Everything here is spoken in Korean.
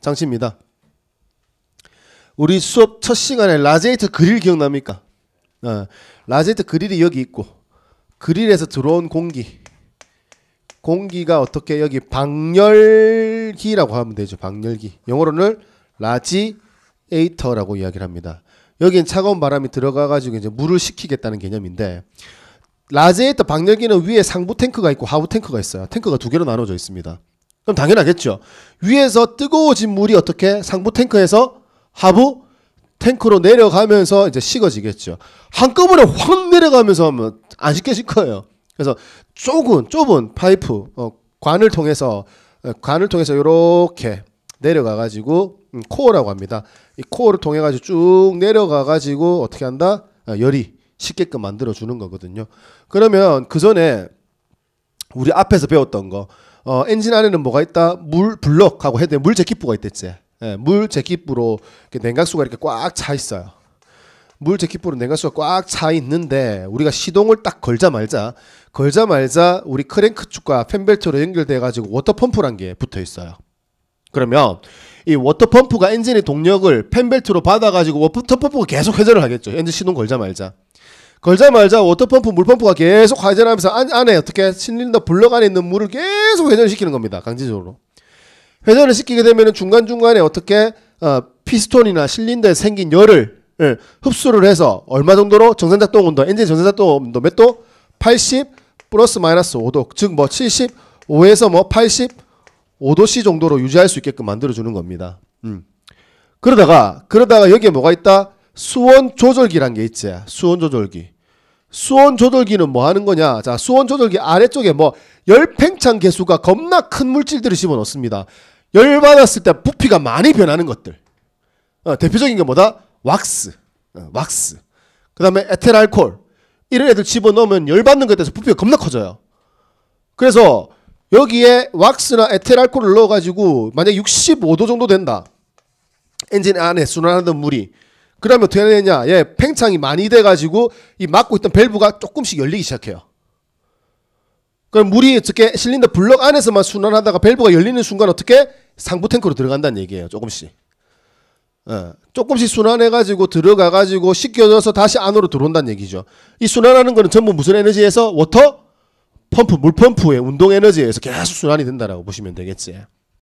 장치입니다. 우리 수업 첫 시간에 라제이트 그릴 기억납니까? 어, 라제이트 그릴이 여기 있고 그릴에서 들어온 공기 공기가 어떻게 여기 방열기라고 하면 되죠. 방열기. 영어로는 라지에이터라고 이야기를 합니다. 여기는 차가운 바람이 들어가가지고 이제 물을 식히겠다는 개념인데 라제이터 방열기는 위에 상부 탱크가 있고 하부 탱크가 있어요. 탱크가 두 개로 나눠져 있습니다. 그럼 당연하겠죠. 위에서 뜨거워진 물이 어떻게 상부 탱크에서 하부 탱크로 내려가면서 이제 식어지겠죠. 한꺼번에 확 내려가면서 하면 안 식혀질 거예요. 그래서 좁은 좁은 파이프 어, 관을 통해서 어, 관을 통해서 이렇게 내려가 가지고 음, 코어라고 합니다. 이 코어를 통해 가지고 쭉 내려가 가지고 어떻게 한다? 어, 열이 식게끔 만들어 주는 거거든요. 그러면 그 전에 우리 앞에서 배웠던 거 어, 엔진 안에는 뭐가 있다? 물 블럭하고 해야 돼. 물 제키프가 있댔지. 예, 물 제키프로 냉각수가 이렇게 꽉 차 있어요. 물 제키프로 냉각수가 꽉 차 있는데 우리가 시동을 딱 걸자 말자 걸자 말자 우리 크랭크 축과 팬벨트로 연결돼 가지고 워터 펌프란 게 붙어 있어요. 그러면 이 워터 펌프가 엔진의 동력을 팬벨트로 받아 가지고 워터 펌프가 계속 회전을 하겠죠. 엔진 시동 걸자 말자. 걸자말자 워터펌프 물펌프가 계속 회전하면서 안, 에 어떻게 실린더 블럭 안에 있는 물을 계속 회전 시키는 겁니다. 강제적으로. 회전을 시키게 되면 중간중간에 어떻게 어, 피스톤이나 실린더에 생긴 열을 예, 흡수를 해서 얼마 정도로 정상작동 온도, 엔진 정상작동 온도 몇 도? 80 플러스 마이너스 5도, 즉 뭐 75에서 뭐 85도씨 뭐 정도로 유지할 수 있게끔 만들어주는 겁니다. 음. 그러다가 그러다가 여기에 뭐가 있다? 수원 조절기란 게 있지. 수원 조절기. 수원 조절기는 뭐 하는 거냐? 자, 수원 조절기 아래쪽에 뭐 열팽창 개수가 겁나 큰 물질들을 집어 넣습니다. 열 받았을 때 부피가 많이 변하는 것들. 어, 대표적인 게 뭐다? 왁스. 어, 왁스. 그다음에 에텔알콜. 이런 애들 집어 넣으면 열 받는 것에 대해서 부피가 겁나 커져요. 그래서 여기에 왁스나 에텔알콜을 넣어 가지고 만약 65도 정도 된다. 엔진 안에 순환하던 물이 그러면 어떻게 되냐? 예, 팽창이 많이 돼가지고 이 막고 있던 밸브가 조금씩 열리기 시작해요. 그럼 물이 어떻게 실린더 블럭 안에서만 순환하다가 밸브가 열리는 순간 어떻게 상부 탱크로 들어간다는 얘기예요. 조금씩. 어, 조금씩 순환해가지고 들어가가지고 씻겨져서 다시 안으로 들어온다는 얘기죠. 이 순환하는 거는 전부 무슨 에너지에서 워터 펌프 물 펌프의 운동 에너지에서 계속 순환이 된다라고 보시면 되겠지.